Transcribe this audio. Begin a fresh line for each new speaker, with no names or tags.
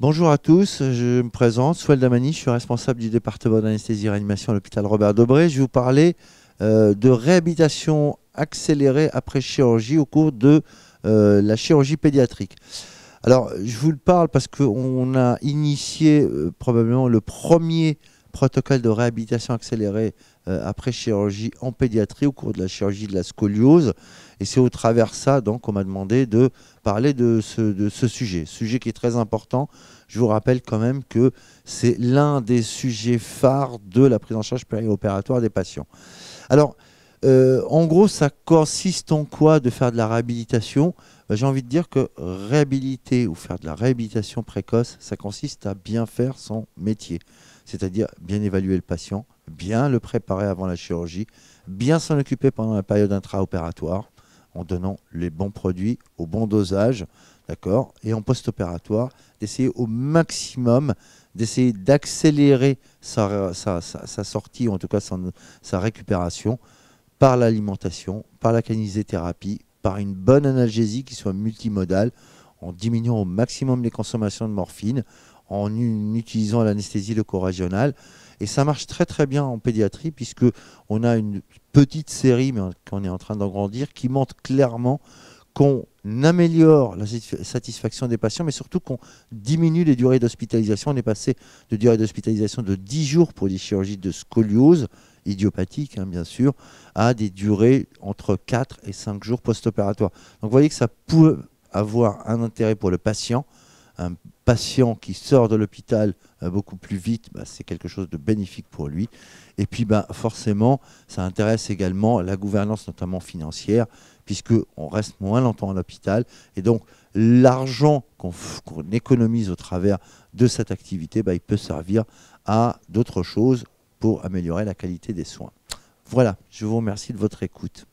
Bonjour à tous, je me présente, Souel Damani, je suis responsable du département d'anesthésie et réanimation à l'hôpital Robert Debré. Je vais vous parler euh, de réhabilitation accélérée après chirurgie au cours de euh, la chirurgie pédiatrique. Alors, je vous le parle parce qu'on a initié euh, probablement le premier protocole de réhabilitation accélérée euh, après chirurgie en pédiatrie au cours de la chirurgie de la scoliose. Et c'est au travers ça donc qu'on m'a demandé de parler de ce, de ce sujet, sujet qui est très important. Je vous rappelle quand même que c'est l'un des sujets phares de la prise en charge périopératoire des patients. Alors, euh, en gros, ça consiste en quoi de faire de la réhabilitation bah, j'ai envie de dire que réhabiliter ou faire de la réhabilitation précoce, ça consiste à bien faire son métier, c'est-à-dire bien évaluer le patient, bien le préparer avant la chirurgie, bien s'en occuper pendant la période intra opératoire en donnant les bons produits au bon dosage, d'accord, et en post-opératoire, d'essayer au maximum d'essayer d'accélérer sa, sortie, ou en tout cas sa récupération, par l'alimentation, par la kinésithérapie, par une bonne analgésie qui soit multimodale, en diminuant au maximum les consommations de morphine, en utilisant l'anesthésie locorégionale. Et ça marche très très bien en pédiatrie puisque on a une petite série, mais qu'on est en train d'engrandir, qui montre clairement qu'on améliore la satisfaction des patients, mais surtout qu'on diminue les durées d'hospitalisation. On est passé de durée d'hospitalisation de 10 jours pour des chirurgies de scoliose idiopathique, hein, bien sûr, à des durées entre 4 et 5 jours post-opératoires. Donc vous voyez que ça peut avoir un intérêt pour le patient. Un patient qui sort de l'hôpital euh, beaucoup plus vite, bah, c'est quelque chose de bénéfique pour lui. Et puis bah, forcément, ça intéresse également la gouvernance, notamment financière, puisqu'on reste moins longtemps à l'hôpital. Et donc l'argent qu'on économise au travers de cette activité, bah, il peut servir à d'autres choses, pour améliorer la qualité des soins. Voilà, je vous remercie de votre écoute.